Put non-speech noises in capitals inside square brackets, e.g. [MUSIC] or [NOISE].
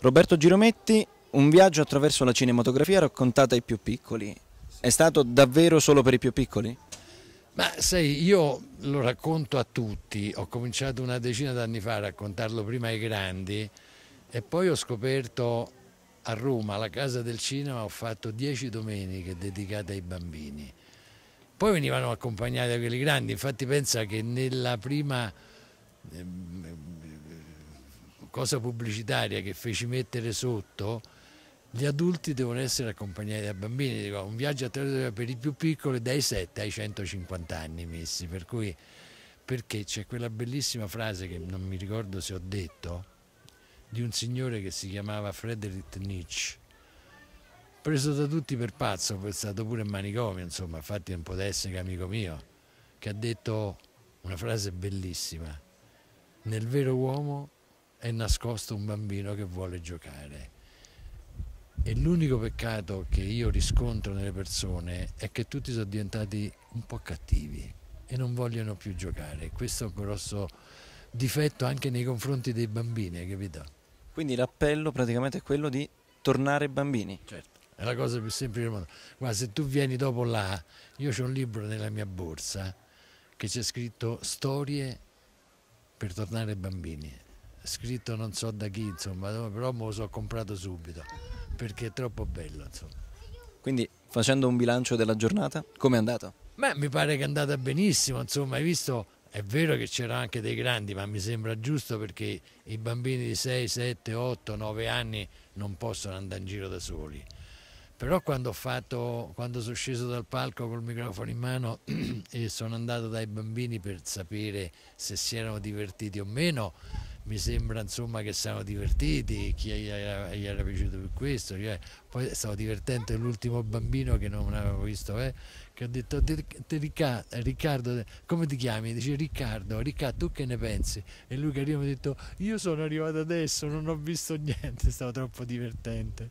Roberto Girometti, un viaggio attraverso la cinematografia raccontata ai più piccoli. È stato davvero solo per i più piccoli? Ma sai, io lo racconto a tutti, ho cominciato una decina d'anni fa a raccontarlo prima ai grandi e poi ho scoperto a Roma, alla Casa del Cinema, ho fatto dieci domeniche dedicate ai bambini. Poi venivano accompagnati da quelli grandi, infatti pensa che nella prima ehm, cosa pubblicitaria che feci mettere sotto, gli adulti devono essere accompagnati da bambini, dico, un viaggio per i più piccoli dai 7 ai 150 anni messi, per cui perché c'è quella bellissima frase che non mi ricordo se ho detto, di un signore che si chiamava Frederick Nietzsche, preso da tutti per pazzo, è stato pure in manicomio, insomma, infatti non poteva essere che amico mio, che ha detto una frase bellissima, nel vero uomo è nascosto un bambino che vuole giocare. E l'unico peccato che io riscontro nelle persone è che tutti sono diventati un po' cattivi e non vogliono più giocare. Questo è un grosso difetto anche nei confronti dei bambini, capito? Quindi l'appello praticamente è quello di tornare bambini. Certo è la cosa più semplice del mondo. Guarda, se tu vieni dopo là, io ho un libro nella mia borsa che c'è scritto Storie per tornare bambini scritto non so da chi, insomma, però me lo so comprato subito perché è troppo bello. Insomma. Quindi facendo un bilancio della giornata, come è andata? Beh, mi pare che è andata benissimo, insomma, hai visto, è vero che c'erano anche dei grandi, ma mi sembra giusto perché i bambini di 6, 7, 8, 9 anni non possono andare in giro da soli. Però quando, fatto, quando sono sceso dal palco col microfono in mano [CLEARS THROAT] e sono andato dai bambini per sapere se si erano divertiti o meno, mi sembra insomma che siano divertiti, chi gli era, piaciuto per questo, cioè, poi è stato divertente l'ultimo bambino che non avevo visto, eh, che ha detto Riccardo, come ti chiami? Dice Riccardo, Riccardo tu che ne pensi? E lui che arriva mi ha detto io sono arrivato adesso, non ho visto niente, [LAUGHS] è stato troppo divertente.